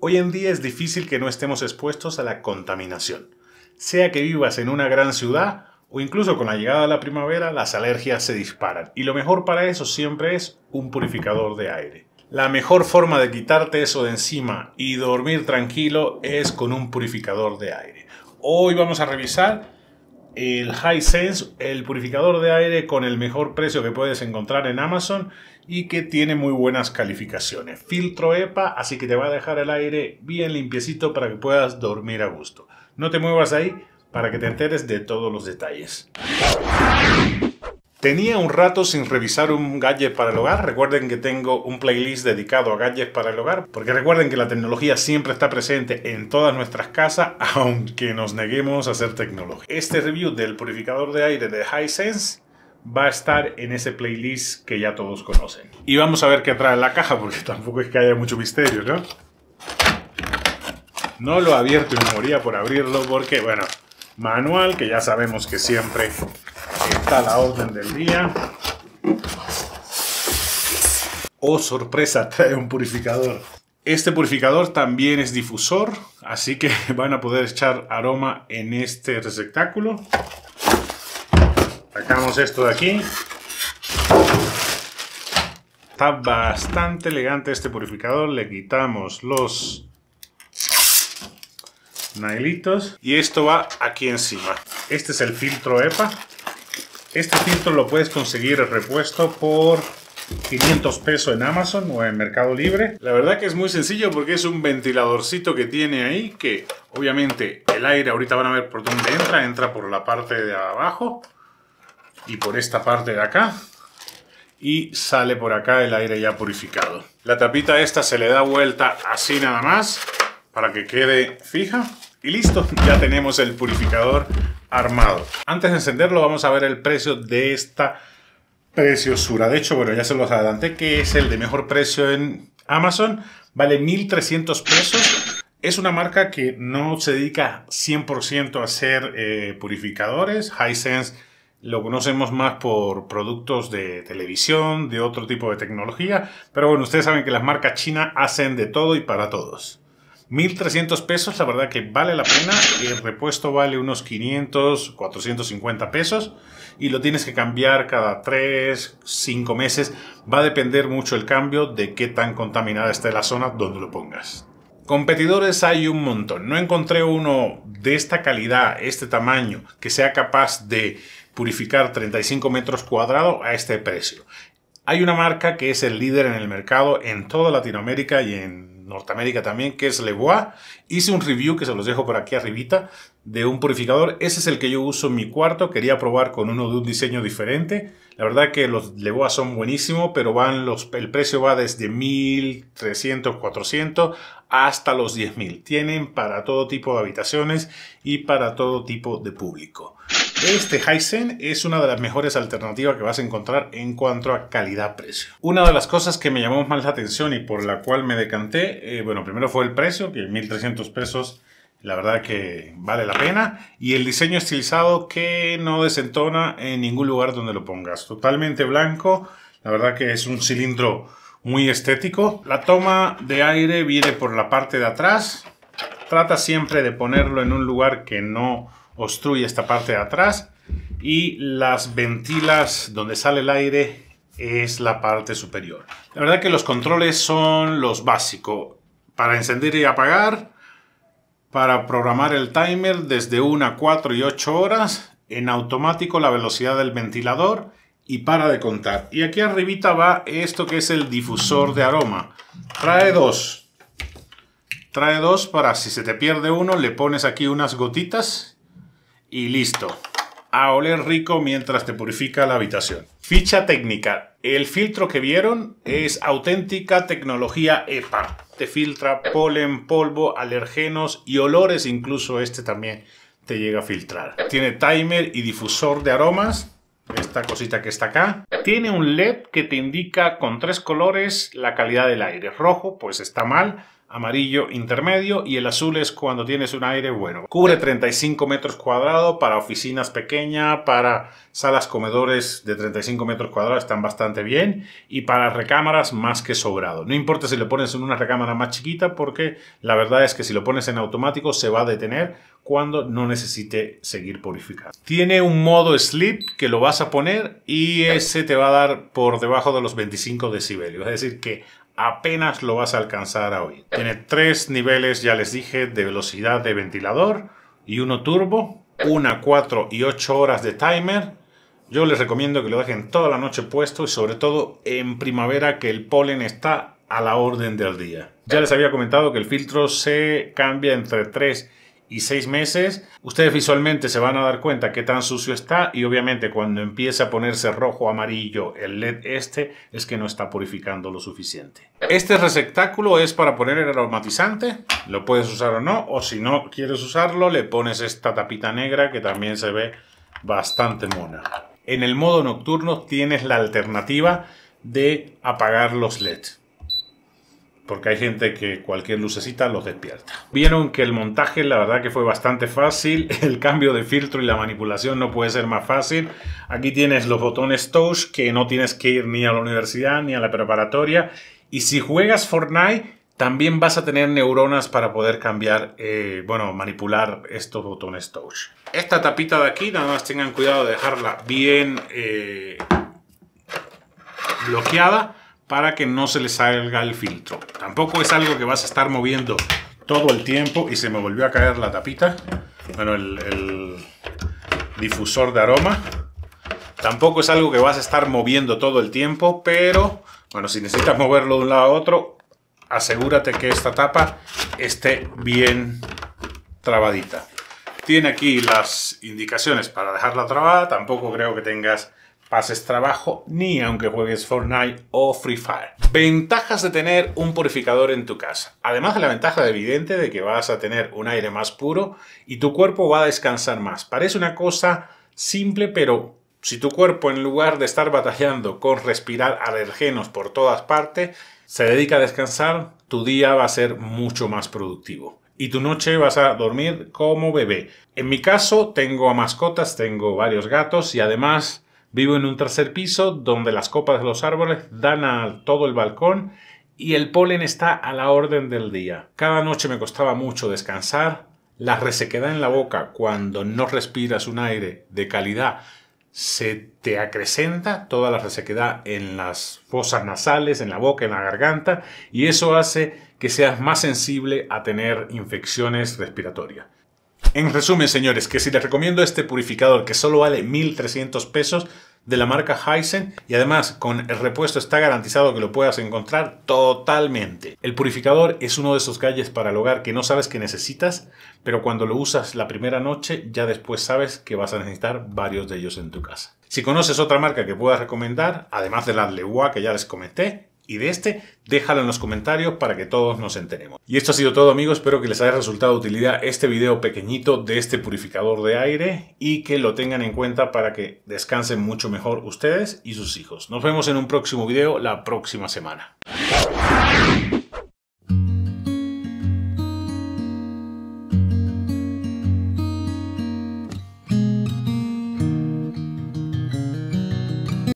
Hoy en día es difícil que no estemos expuestos a la contaminación. Sea que vivas en una gran ciudad o incluso con la llegada de la primavera, las alergias se disparan. Y lo mejor para eso siempre es un purificador de aire. La mejor forma de quitarte eso de encima y dormir tranquilo es con un purificador de aire. Hoy vamos a revisar el Sense, el purificador de aire con el mejor precio que puedes encontrar en Amazon y que tiene muy buenas calificaciones. Filtro EPA, así que te va a dejar el aire bien limpiecito para que puedas dormir a gusto. No te muevas ahí para que te enteres de todos los detalles. Tenía un rato sin revisar un gadget para el hogar. Recuerden que tengo un playlist dedicado a gadgets para el hogar, porque recuerden que la tecnología siempre está presente en todas nuestras casas, aunque nos neguemos a ser tecnología. Este review del purificador de aire de Hisense va a estar en ese playlist que ya todos conocen. Y vamos a ver qué trae la caja, porque tampoco es que haya mucho misterio, ¿no? No lo abierto y me moría por abrirlo porque, bueno, manual que ya sabemos que siempre está la orden del día. Oh, sorpresa, trae un purificador. Este purificador también es difusor, así que van a poder echar aroma en este receptáculo. Sacamos esto de aquí. Está bastante elegante este purificador. Le quitamos los nailitos y esto va aquí encima. Este es el filtro EPA. Este filtro lo puedes conseguir repuesto por 500 pesos en Amazon o en Mercado Libre. La verdad que es muy sencillo porque es un ventiladorcito que tiene ahí que obviamente el aire ahorita van a ver por dónde entra. Entra por la parte de abajo y por esta parte de acá. Y sale por acá el aire ya purificado. La tapita esta se le da vuelta así nada más para que quede fija. Y listo, ya tenemos el purificador armado. Antes de encenderlo vamos a ver el precio de esta preciosura. De hecho, bueno, ya se los adelanté que es el de mejor precio en Amazon. Vale 1.300 pesos. Es una marca que no se dedica 100% a hacer eh, purificadores. Hisense lo conocemos más por productos de televisión, de otro tipo de tecnología. Pero bueno, ustedes saben que las marcas chinas hacen de todo y para todos. 1.300 pesos, la verdad que vale la pena. El repuesto vale unos 500, 450 pesos y lo tienes que cambiar cada 3, 5 meses. Va a depender mucho el cambio de qué tan contaminada esté la zona donde lo pongas. Competidores hay un montón. No encontré uno de esta calidad, este tamaño, que sea capaz de purificar 35 metros cuadrados a este precio. Hay una marca que es el líder en el mercado en toda Latinoamérica y en Norteamérica también, que es Lebois. Hice un review que se los dejo por aquí arribita de un purificador. Ese es el que yo uso en mi cuarto. Quería probar con uno de un diseño diferente. La verdad que los Lebois son buenísimos, pero van los, el precio va desde 1300, 400 hasta los 10.000. Tienen para todo tipo de habitaciones y para todo tipo de público. Este Heisen es una de las mejores alternativas que vas a encontrar en cuanto a calidad-precio. Una de las cosas que me llamó más la atención y por la cual me decanté, eh, bueno, primero fue el precio, que 1.300 pesos la verdad que vale la pena. Y el diseño estilizado que no desentona en ningún lugar donde lo pongas. Totalmente blanco. La verdad que es un cilindro muy estético. La toma de aire viene por la parte de atrás. Trata siempre de ponerlo en un lugar que no obstruye esta parte de atrás y las ventilas donde sale el aire es la parte superior. La verdad que los controles son los básicos para encender y apagar, para programar el timer desde 1 a 4 y 8 horas, en automático la velocidad del ventilador y para de contar. Y aquí arribita va esto que es el difusor de aroma. Trae dos. Trae dos para si se te pierde uno, le pones aquí unas gotitas y listo. A oler rico mientras te purifica la habitación. Ficha técnica. El filtro que vieron es auténtica tecnología EPA. Te filtra polen, polvo, alergenos y olores. Incluso este también te llega a filtrar. Tiene timer y difusor de aromas esta cosita que está acá. Tiene un LED que te indica con tres colores la calidad del aire. Rojo, pues está mal amarillo intermedio y el azul es cuando tienes un aire bueno. Cubre 35 metros cuadrados para oficinas pequeñas, para salas comedores de 35 metros cuadrados están bastante bien y para recámaras más que sobrado. No importa si lo pones en una recámara más chiquita porque la verdad es que si lo pones en automático se va a detener cuando no necesite seguir purificando. Tiene un modo sleep que lo vas a poner y ese te va a dar por debajo de los 25 decibelios. Es decir que apenas lo vas a alcanzar hoy Tiene tres niveles, ya les dije, de velocidad de ventilador y uno turbo, una, cuatro y ocho horas de timer. Yo les recomiendo que lo dejen toda la noche puesto y sobre todo en primavera que el polen está a la orden del día. Ya les había comentado que el filtro se cambia entre tres y y seis meses, ustedes visualmente se van a dar cuenta qué tan sucio está y obviamente cuando empieza a ponerse rojo o amarillo el LED este es que no está purificando lo suficiente. Este receptáculo es para poner el aromatizante, lo puedes usar o no, o si no quieres usarlo le pones esta tapita negra que también se ve bastante mona. En el modo nocturno tienes la alternativa de apagar los LEDs porque hay gente que cualquier lucecita los despierta. Vieron que el montaje la verdad que fue bastante fácil, el cambio de filtro y la manipulación no puede ser más fácil. Aquí tienes los botones touch que no tienes que ir ni a la universidad ni a la preparatoria y si juegas Fortnite también vas a tener neuronas para poder cambiar, eh, bueno, manipular estos botones touch. Esta tapita de aquí, nada más tengan cuidado de dejarla bien eh, bloqueada para que no se le salga el filtro. Tampoco es algo que vas a estar moviendo todo el tiempo y se me volvió a caer la tapita, bueno, el, difusor de aroma. Tampoco es algo que vas a estar moviendo todo el tiempo, pero bueno, si necesitas moverlo de un lado a otro, asegúrate que esta tapa esté bien trabadita. Tiene aquí las indicaciones para dejarla trabada, tampoco creo que tengas pases trabajo ni aunque juegues Fortnite o Free Fire. Ventajas de tener un purificador en tu casa. Además de la ventaja evidente de que vas a tener un aire más puro y tu cuerpo va a descansar más. Parece una cosa simple, pero si tu cuerpo en lugar de estar batallando con respirar alergenos por todas partes, se dedica a descansar, tu día va a ser mucho más productivo y tu noche vas a dormir como bebé. En mi caso tengo a mascotas, tengo varios gatos y además Vivo en un tercer piso donde las copas de los árboles dan a todo el balcón y el polen está a la orden del día. Cada noche me costaba mucho descansar. La resequedad en la boca cuando no respiras un aire de calidad se te acrecenta toda la resequedad en las fosas nasales, en la boca, en la garganta, y eso hace que seas más sensible a tener infecciones respiratorias. En resumen, señores, que si les recomiendo este purificador que solo vale 1.300 pesos de la marca Heisen y además con el repuesto está garantizado que lo puedas encontrar totalmente. El purificador es uno de esos galles para el hogar que no sabes que necesitas, pero cuando lo usas la primera noche ya después sabes que vas a necesitar varios de ellos en tu casa. Si conoces otra marca que puedas recomendar, además de la Lewa que ya les comenté, y de este, déjalo en los comentarios para que todos nos enteremos. Y esto ha sido todo amigos, espero que les haya resultado de utilidad este video pequeñito de este purificador de aire y que lo tengan en cuenta para que descansen mucho mejor ustedes y sus hijos. Nos vemos en un próximo video la próxima semana.